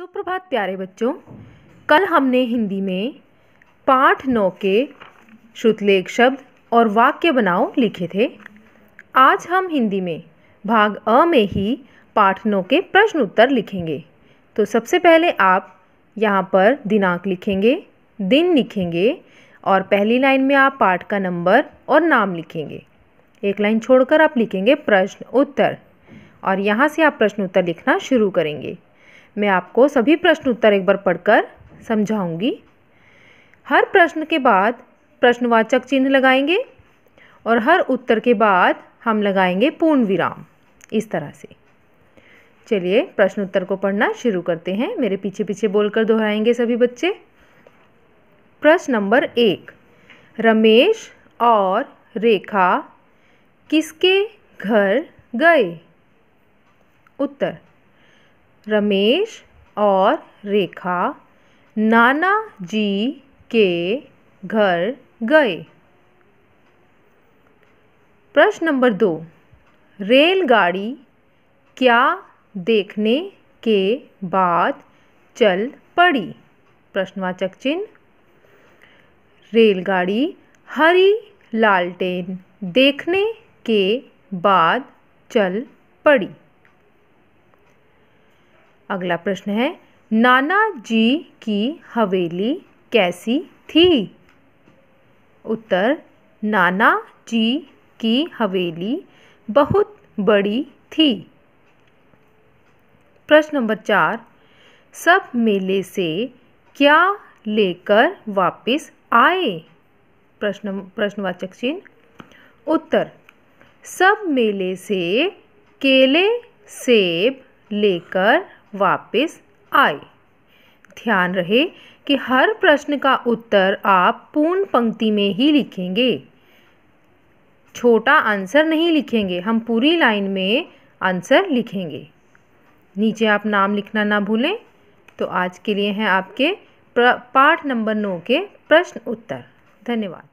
सुप्रभात प्यारे बच्चों कल हमने हिंदी में पाठ नौ के श्रुतलेख शब्द और वाक्य बनाओ लिखे थे आज हम हिंदी में भाग अ में ही पाठ नौ के प्रश्न उत्तर लिखेंगे तो सबसे पहले आप यहाँ पर दिनांक लिखेंगे दिन लिखेंगे और पहली लाइन में आप पाठ का नंबर और नाम लिखेंगे एक लाइन छोड़कर आप लिखेंगे प्रश्न उत्तर और यहाँ से आप प्रश्न उत्तर लिखना शुरू करेंगे मैं आपको सभी प्रश्न उत्तर एक बार पढ़कर समझाऊंगी हर प्रश्न के बाद प्रश्नवाचक चिन्ह लगाएंगे और हर उत्तर के बाद हम लगाएंगे पूर्ण विराम इस तरह से चलिए प्रश्न उत्तर को पढ़ना शुरू करते हैं मेरे पीछे पीछे बोलकर दोहराएंगे सभी बच्चे प्रश्न नंबर एक रमेश और रेखा किसके घर गए उत्तर रमेश और रेखा नाना जी के घर गए प्रश्न नंबर दो रेलगाड़ी क्या देखने के बाद चल पड़ी प्रश्नवाचक चिन्ह रेलगाड़ी हरी लालटेन देखने के बाद चल पड़ी अगला प्रश्न है नाना जी की हवेली कैसी थी उत्तर नाना जी की हवेली बहुत बड़ी थी प्रश्न नंबर चार सब मेले से क्या लेकर वापस आए प्रश्न प्रश्नवाचक चिन्ह उत्तर सब मेले से केले सेब लेकर वापस आए ध्यान रहे कि हर प्रश्न का उत्तर आप पूर्ण पंक्ति में ही लिखेंगे छोटा आंसर नहीं लिखेंगे हम पूरी लाइन में आंसर लिखेंगे नीचे आप नाम लिखना ना भूलें तो आज के लिए हैं आपके पाठ नंबर नौ के प्रश्न उत्तर धन्यवाद